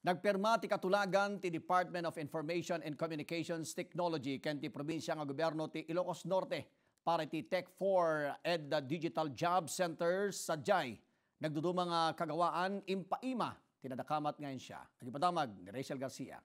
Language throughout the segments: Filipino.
Nagperma ti katulagan ti Department of Information and Communications Technology ken ti probinsya nga gobyerno ti Ilocos Norte para ti Tech 4 ed the Digital Job Centers sa Jai. Nagduduma nga kagawaan impaima tinadakamat ngayon siya. Agipatamag ni Rachel Garcia.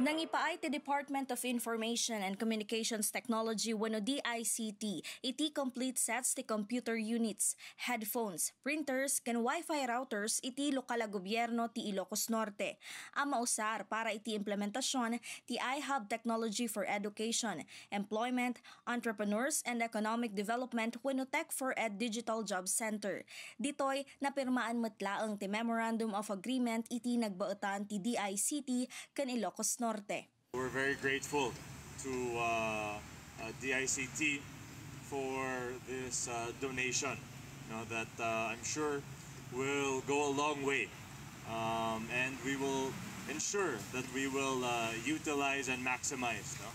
Nangipaay ti Department of Information and Communications Technology wano DICT iti complete sets ti computer units, headphones, printers, ken wifi routers iti lokal gobyerno ti Ilocos Norte. Ang mausar para iti implementasyon ti iHub Technology for Education, Employment, Entrepreneurs and Economic Development wano Tech for Ed Digital Job Center. Ditoy napirmaan matlaang ti Memorandum of Agreement iti nagbaotan ti DICT ken Ilocos Norte Norte. We're very grateful to uh, uh, DICT for this uh, donation you know, that uh, I'm sure will go a long way um, and we will ensure that we will uh, utilize and maximize no?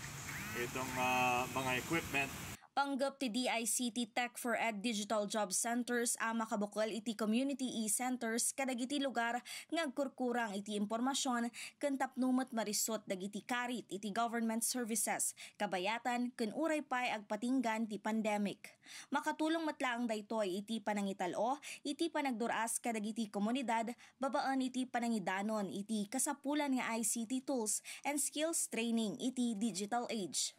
itong uh, mga equipment Panggap ti DICT Tech for Ed Digital Job Centers a makabukol iti community e-centers kadagiti lugar ngagkurkurang iti impormasyon ken tapnumet marisot dagiti karit iti government services kabayatan ken uray pay agpatinggan ti pandemic. Makatulong matlaang daytoy iti panangitalo iti panagduras kadagiti komunidad babaan iti panangidanon iti kasapulan nga ICT tools and skills training iti digital age.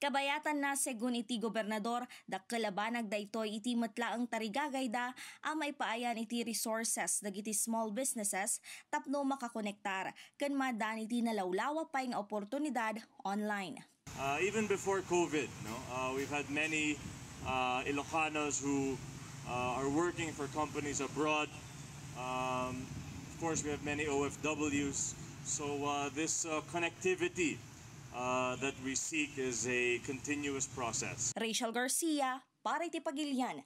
Kabayatan na segun iti gobernador da kalabanag da ito iti matlaang tarigagay da ang paayan iti resources dagiti small businesses tapno makakonektar kan madan iti nalawlawa pa yung oportunidad online. Uh, even before COVID, no, uh, we've had many uh, Ilocanos who uh, are working for companies abroad. Um, of course, we have many OFWs. So uh, this uh, connectivity uh, that we seek is a continuous process. Rachel Garcia, para iti pagilyan